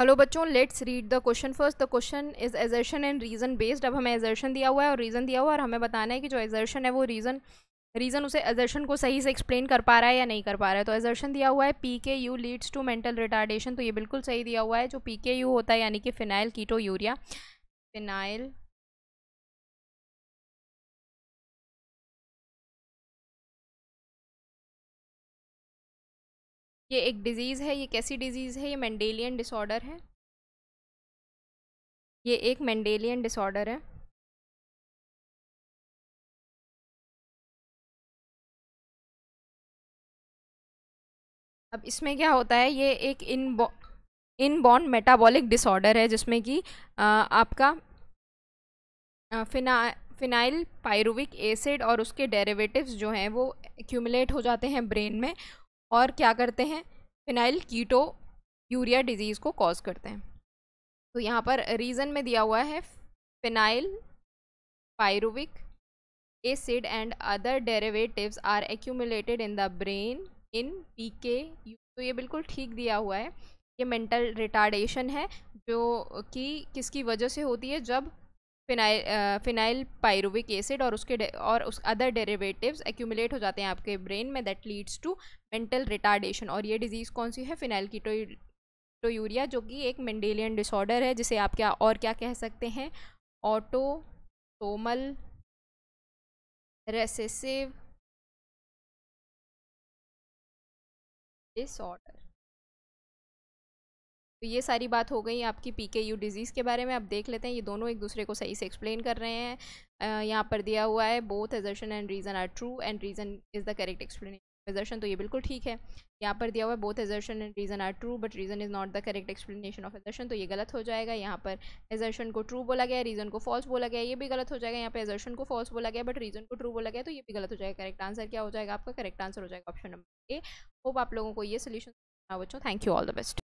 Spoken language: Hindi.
हेलो बच्चों let's read the question first the question is assertion and reason based अब हमें एजर्शन दिया हुआ है और रीज़न दिया हुआ है और हमें बताना है कि जो एजर्शन है वो रीज़न रीज़न उसे एजर्शन को सही से एक्सप्लेन कर पा रहा है या नहीं कर पा रहा है तो एजर्शन दिया हुआ है P K U leads to mental retardation तो ये बिल्कुल सही दिया हुआ है जो पी के यू होता है यानी कि फिनाइल कीटो यूरिया फिनाइल ये एक डिज़ीज़ है ये कैसी डिज़ीज़ है ये मैंडेलियन डिसऑर्डर है ये एक मैंडेलियन डिसऑर्डर है अब इसमें क्या होता है ये एक इन इनबॉर्न मेटाबॉलिक डिसऑर्डर है जिसमें कि आपका फिना फिनाइल पायरुविक एसिड और उसके डेरिवेटिव्स जो हैं वो एक्यूमुलेट हो जाते हैं ब्रेन में और क्या करते हैं फिनाइल कीटो यूरिया डिजीज़ को कॉज करते हैं तो यहाँ पर रीज़न में दिया हुआ है phenyl pyruvic acid and other derivatives are accumulated in the brain in P K तो ये बिल्कुल ठीक दिया हुआ है ये मेंटल रिटार्डेशन है जो कि किसकी वजह से होती है जब फिनाइल फिनाइल पायरुविक एसिड और उसके और उस अदर डेरिवेटिव्स एक्यूमुलेट हो जाते हैं आपके ब्रेन में that leads to mental retardation और ये डिजीज़ कौन सी है फिनाइल कीटो तो यूरिया जो कि एक मेंडेलियन डिसऑर्डर है जिसे आप क्या और क्या कह सकते हैं ऑटो टोमल रेसेसिव डिसऑर्डर तो ये सारी बात हो गई आपकी पी के यू डिज़ीज़ के बारे में आप देख लेते हैं ये दोनों एक दूसरे को सही से एक्सप्लेन कर रहे हैं यहाँ पर दिया हुआ है both assertion and reason are true and reason is the correct explain assertion तो ये बिल्कुल ठीक है यहाँ पर दिया हुआ है both assertion and reason are true but reason is not the correct explanation of assertion तो ये गलत हो जाएगा यहाँ पर एजर्शन को ट्रू बोला गया रीज़न को फॉल्स बोला गया ये भी गलत हो जाएगा यहाँ पर एजर्शन को फॉल्स बोला गया बट रीज़न को ट्रू बोला गया तो ये भी गलत हो जाएगा करेक्ट आंसर क्या हो जाएगा आपका करेक्ट आंसर हो जाएगा ऑप्शन नंबर ए होप आप लोगों को ये सोल्यूशन बच्चों thank you all the best